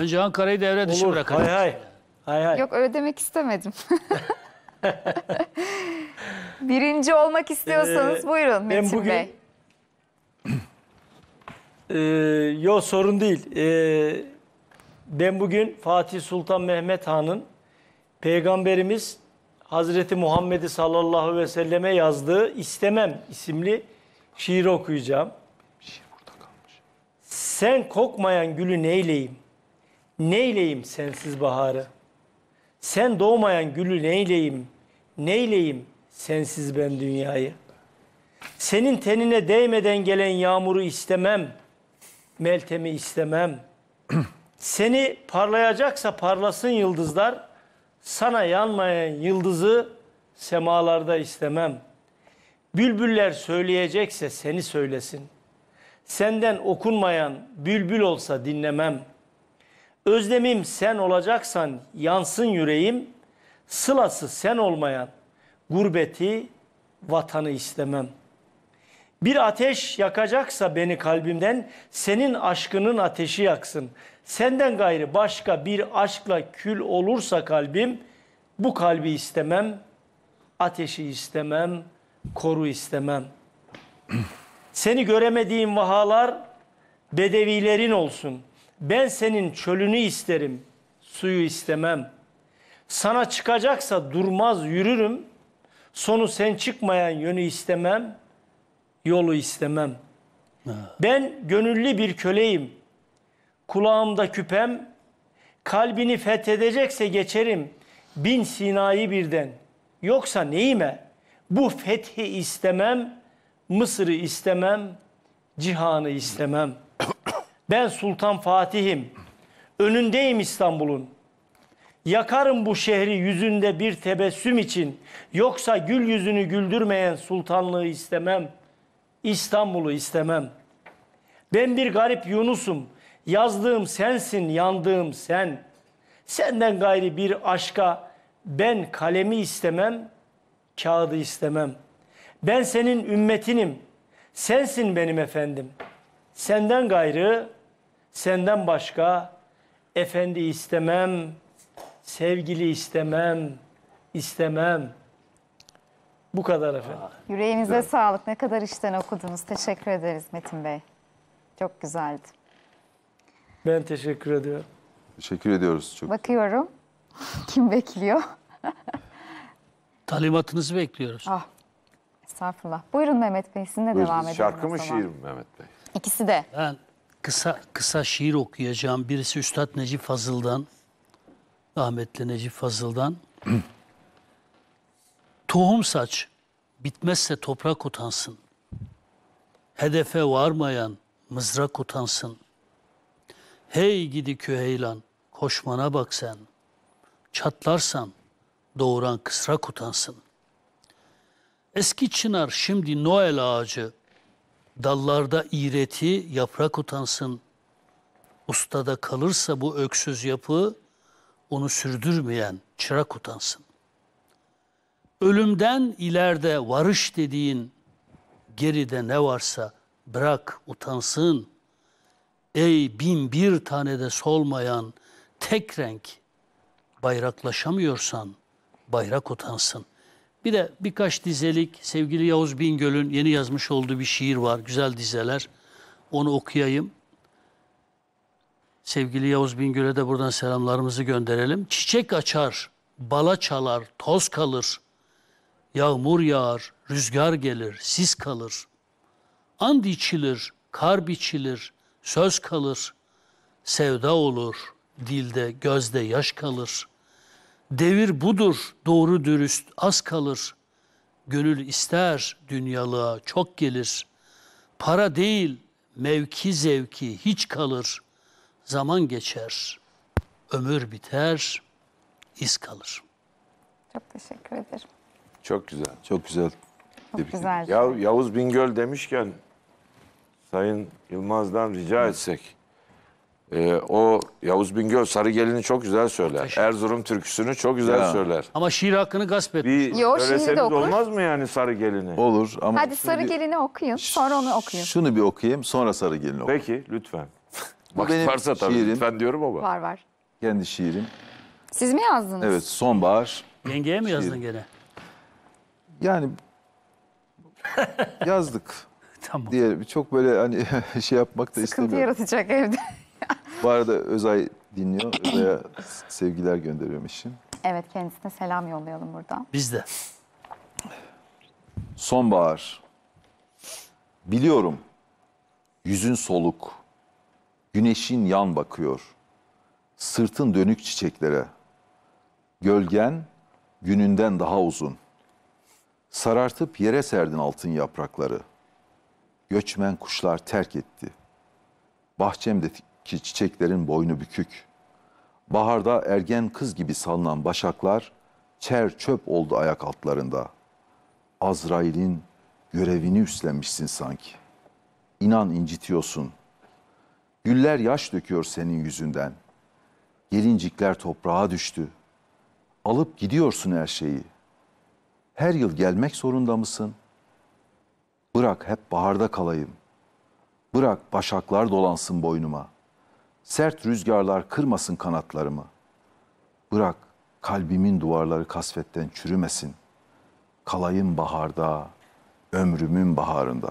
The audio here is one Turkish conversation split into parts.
Önce Ankara'yı devre dışı Olur. bırakalım. Hay hay. Hay hay. Yok öyle demek istemedim. Birinci olmak istiyorsanız Ee, buyurun ben Metin bugün- Bey. Ee, yok sorun değil. Ee, ben bugün Fatih Sultan Mehmet Han'ın Peygamberimiz Hazreti Muhammed'i sallallahu aleyhi ve selleme yazdığı İstemem isimli şiiri okuyacağım. Bir şey burada kalmış. Sen kokmayan gülü neyleyim? Neyleyim sensiz baharı? Sen doğmayan gülü neyleyim? Neyleyim sensiz ben dünyayı? Senin tenine değmeden gelen yağmuru istemem. Meltemi istemem. Seni parlayacaksa parlasın yıldızlar. Sana yanmayan yıldızı semalarda istemem. Bülbüller söyleyecekse seni söylesin. Senden okunmayan bülbül olsa dinlemem.'' Özlemim sen olacaksan yansın yüreğim, sılası sen olmayan gurbeti, vatanı istemem. Bir ateş yakacaksa beni kalbimden, senin aşkının ateşi yaksın. Senden gayrı başka bir aşkla kül olursa kalbim, bu kalbi istemem, ateşi istemem, koru istemem. Seni göremediğim vahalar bedevilerin olsun.'' ben senin çölünü isterim, suyu istemem. Sana çıkacaksa durmaz yürürüm, sonu sen çıkmayan yönü istemem, yolu istemem. Ben gönüllü bir köleyim, kulağımda küpem, kalbini fethedecekse geçerim, bin Sina'yı birden. Yoksa neyime? Bu fethi istemem, Mısır'ı istemem, cihanı istemem.'' Ben Sultan Fatih'im. Önündeyim İstanbul'un. Yakarım bu şehri yüzünde bir tebessüm için. Yoksa gül yüzünü güldürmeyen sultanlığı istemem. İstanbul'u istemem. Ben bir garip Yunus'um. Yazdığım sensin, yandığım sen. Senden gayri bir aşka ben kalemi istemem, kağıdı istemem. Ben senin ümmetinim. Sensin benim efendim. Senden gayrı Senden başka efendi istemem, sevgili istemem, istemem. Bu kadar efendim. Yüreğinize evet. sağlık. Ne kadar işten okudunuz. Teşekkür ederiz Metin Bey. Çok güzeldi. Ben teşekkür ediyorum. Teşekkür ediyoruz çok. Bakıyorum. Kim bekliyor? Talimatınızı bekliyoruz. Ah. Estağfurullah. Buyurun Mehmet Bey sizinle Buyurun, devam edelim. Şarkı mı şiir mi Mehmet Bey? İkisi de. Ben kısa kısa şiir okuyacağım. Birisi Üstad Necip Fazıl'dan, rahmetli Necip Fazıl'dan. Tohum saç, bitmezse toprak utansın. Hedefe varmayan mızrak utansın. Hey gidi köheylan koşmana bak sen. Çatlarsan doğuran kısrak utansın. Eski çınar şimdi Noel ağacı, Dallarda iğreti, yaprak utansın. Ustada kalırsa bu öksüz yapı, onu sürdürmeyen çırak utansın. Ölümden ileride varış dediğin, geride ne varsa bırak utansın. Ey bin bir tane de solmayan tek renk bayraklaşamıyorsan bayrak utansın.'' Bir de birkaç dizelik sevgili Yavuz Bingöl'ün yeni yazmış olduğu bir şiir var. Güzel dizeler. Onu okuyayım. Sevgili Yavuz Bingöl'e de buradan selamlarımızı gönderelim. Çiçek açar, bala çalar, toz kalır. Yağmur yağar, rüzgar gelir, sis kalır. And içilir, kar biçilir, söz kalır. Sevda olur, dilde, gözde yaş kalır.'' Devir budur, doğru dürüst az kalır. Gönül ister dünyalığa çok gelir. Para değil, mevki zevki hiç kalır. Zaman geçer, ömür biter, iz kalır. Çok teşekkür ederim. Çok güzel. Çok güzel. Çok güzel. Ya, Yavuz Bingöl demişken Sayın Yılmaz'dan rica Hı. etsek ee, o Yavuz Bingöl Sarı Gelin'i çok güzel söyler. Muhteşem. Erzurum türküsünü çok güzel Ya. söyler. Ama şiir hakkını gasp etmiş. Bir Yo, şiir de söyleseniz okur. olmaz mı yani Sarı Gelin'i? Olur ama... Hadi sarı şimdi- gelini okuyun. Sonra onu okuyun. Şunu bir okuyayım sonra sarı Gelin'i. okuyayım. Peki lütfen. Bak benim varsa tabii şiirim. lütfen diyorum ama. Var var. Kendi şiirim. Siz mi yazdınız? Evet sonbahar. Yengeye mi yazdın gene? Yani yazdık Tamam. diye çok böyle hani şey yapmak da Sıkıntı istemiyorum. yaratacak evde. Bu arada Özay dinliyor. Özay'a sevgiler gönderiyorum işin. Evet kendisine selam yollayalım buradan. Biz de. Sonbahar. Biliyorum. Yüzün soluk. Güneşin yan bakıyor. Sırtın dönük çiçeklere. Gölgen gününden daha uzun. Sarartıp yere serdin altın yaprakları. Göçmen kuşlar terk etti. Bahçemde ki çiçeklerin boynu bükük. Baharda ergen kız gibi salınan başaklar çer çöp oldu ayak altlarında. Azrail'in görevini üstlenmişsin sanki. İnan incitiyorsun. Güller yaş döküyor senin yüzünden. Gelincikler toprağa düştü. Alıp gidiyorsun her şeyi. Her yıl gelmek zorunda mısın? Bırak hep baharda kalayım. Bırak başaklar dolansın boynuma.'' Sert rüzgarlar kırmasın kanatlarımı. Bırak kalbimin duvarları kasvetten çürümesin. Kalayım baharda, ömrümün baharında.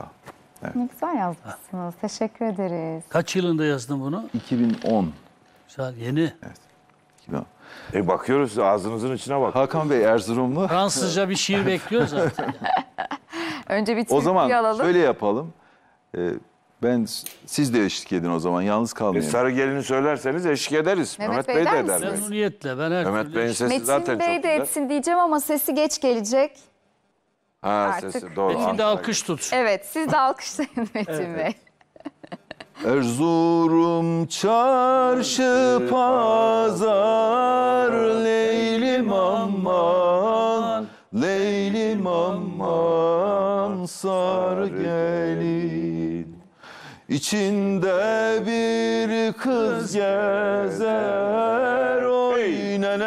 Evet. Ne güzel yazmışsınız. Teşekkür ederiz. Kaç yılında yazdın bunu? 2010. Güzel, yeni. Evet. 2010. E bakıyoruz ağzınızın içine bak. Hakan Bey Erzurumlu. Fransızca bir şiir bekliyor zaten. Önce bir o zaman alalım. şöyle yapalım. Ee, ben siz de eşlik edin o zaman. Yalnız E, kalmayın. sarı gelini söylerseniz eşlik ederiz. Mehmet, Mehmet Bey Bey der de eder. Memnuniyetle ben her Mehmet Bey'in sesi zaten çok. Metin Bey de etsin diyeceğim ama sesi geç gelecek. Ha Artık. sesi doğru. Metin de alkış tutsun. Evet siz de alkışlayın Metin Bey. Erzurum çarşı pazar Leylim aman Leylim aman sar gelin İçinde bir kız gezer oy olsun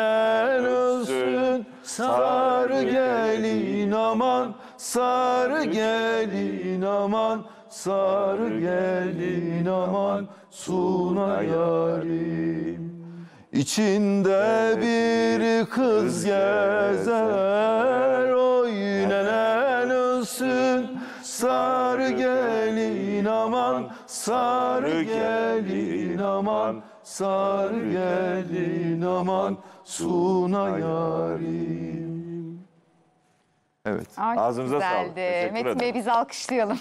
ölsün Sar gelin aman sar gelin aman Sar gelin aman suna yarim İçinde bir kız gezer oy olsun ölsün Sar gelin gelin aman sarı gelin aman sarı gelin aman suna yarim. Evet. Ay, Ağzınıza Güzeldi. Teşekkür Metin Bey ederim. biz alkışlayalım.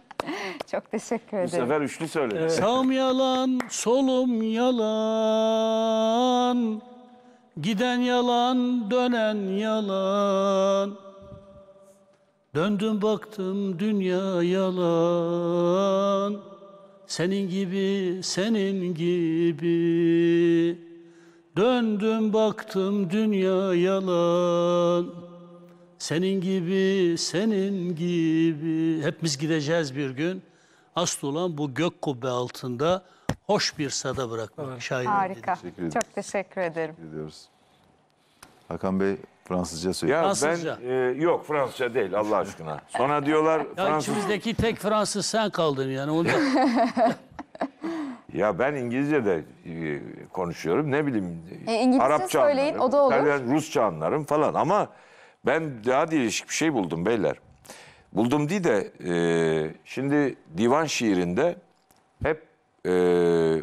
Çok teşekkür ederim. Bu sefer üçlü söyledim. Sağım yalan, solum yalan. Giden yalan, dönen yalan. Döndüm baktım dünya yalan Senin gibi senin gibi Döndüm baktım dünya yalan Senin gibi senin gibi Hepimiz gideceğiz bir gün Aslı olan bu gök kubbe altında hoş bir sada bırakmak evet. şair. Harika. Çok teşekkür ederim. Teşekkür Hakan Bey Fransızca söylüyor. Ya Fransızca. ben e, yok Fransızca değil Allah aşkına. Sonra diyorlar Ya Fransız. içimizdeki tek Fransız sen kaldın yani. Onu Ya ben İngilizce de e, konuşuyorum. Ne bileyim e, İngilizce Arapça söyleyin, anlarım, o da olur. İtalyan- Rusça anlarım falan ama ben daha değişik bir şey buldum beyler. Buldum diye de e, şimdi divan şiirinde hep e,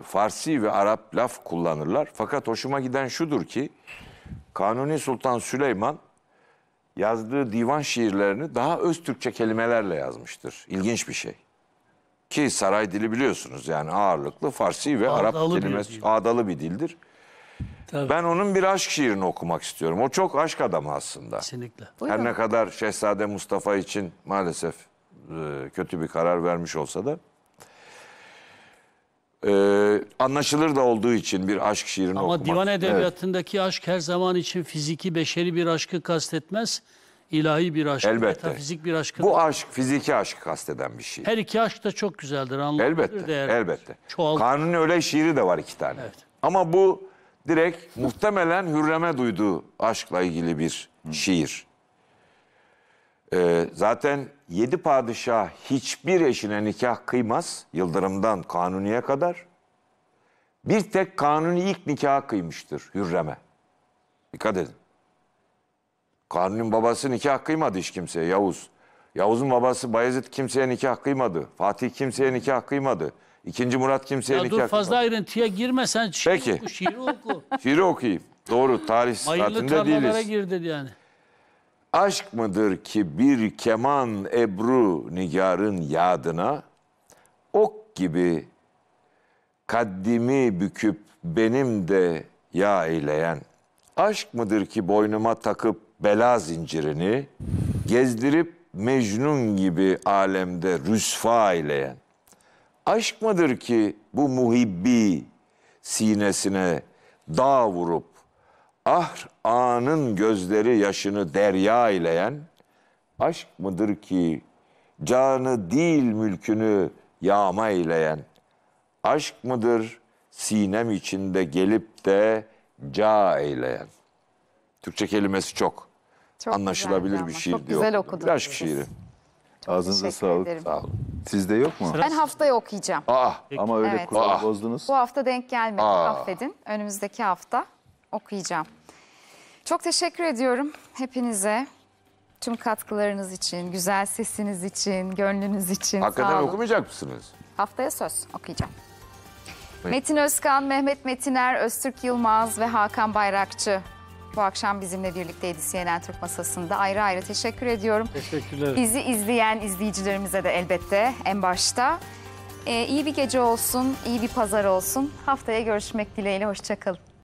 Farsi ve Arap laf kullanırlar. Fakat hoşuma giden şudur ki Kanuni Sultan Süleyman yazdığı divan şiirlerini daha öz Türkçe kelimelerle yazmıştır. İlginç bir şey. Ki saray dili biliyorsunuz yani ağırlıklı Farsi ve Arap Adalı kelimesi bir dil. bir dildir. Tabii. Ben onun bir aşk şiirini okumak istiyorum. O çok aşk adamı aslında. Kesinlikle. Her ne kadar Şehzade Mustafa için maalesef e, kötü bir karar vermiş olsa da ee, anlaşılır da olduğu için bir aşk şiirini Ama okumak. Ama divan edebiyatındaki evet. aşk her zaman için fiziki, beşeri bir aşkı kastetmez. İlahi bir aşk, Elbette. metafizik bir aşkı. Bu aşk fiziki aşkı kasteden bir şey. Her iki aşk da çok güzeldir, anlamlıdır, Elbette, değerlidir. elbette. Çoğaldır. Kanuni öyle şiiri de var iki tane. Evet. Ama bu direkt muhtemelen Hürrem'e duyduğu aşkla ilgili bir Hı. şiir. Ee, zaten yedi padişah hiçbir eşine nikah kıymaz Yıldırım'dan Kanuni'ye kadar. Bir tek Kanuni ilk nikah kıymıştır Hürrem'e. Dikkat edin. Kanuni'nin babası nikah kıymadı hiç kimseye Yavuz. Yavuz'un babası Bayezid kimseye nikah kıymadı. Fatih kimseye nikah kıymadı. İkinci Murat kimseye ya nikah kıymadı. Dur fazla kıymadı. ayrıntıya girme sen şiir Peki. oku, şiiri oku. şiiri okuyayım. Doğru tarih Mayırlı değiliz. Mayırlı tarlalara girdin yani. Aşk mıdır ki bir keman ebru nigarın yadına ok gibi kaddimi büküp benim de yağ eyleyen? Aşk mıdır ki boynuma takıp bela zincirini gezdirip Mecnun gibi alemde rüsva eyleyen? Aşk mıdır ki bu muhibbi sinesine dağ vurup Ahr anın gözleri yaşını derya ileyen, aşk mıdır ki canı değil mülkünü yağma ileyen, aşk mıdır sinem içinde gelip de ca eyleyen. Türkçe kelimesi çok. Çok Anlaşılabilir bir ama. şiir Çok güzel okudunuz aşk siz. şiiri. Ağzınıza sağlık. ederim. Sağ olun. Sizde yok mu? Ben haftaya okuyacağım. Aa ah. Ama öyle Evet. kuralı ah. bozdunuz. Bu hafta denk gelmedi. Aa. Ah. Affedin. Önümüzdeki hafta okuyacağım. Çok teşekkür ediyorum hepinize. Tüm katkılarınız için, güzel sesiniz için, gönlünüz için. Hakikaten okumayacak mısınız? Haftaya söz okuyacağım. Metin Özkan, Mehmet Metiner, Öztürk Yılmaz ve Hakan Bayrakçı bu akşam bizimle birlikteydi CNN Türk Masası'nda. Ayrı ayrı teşekkür ediyorum. Teşekkürler. Bizi izleyen izleyicilerimize de elbette en başta. Ee, iyi bir gece olsun, iyi bir pazar olsun. Haftaya görüşmek dileğiyle, hoşçakalın.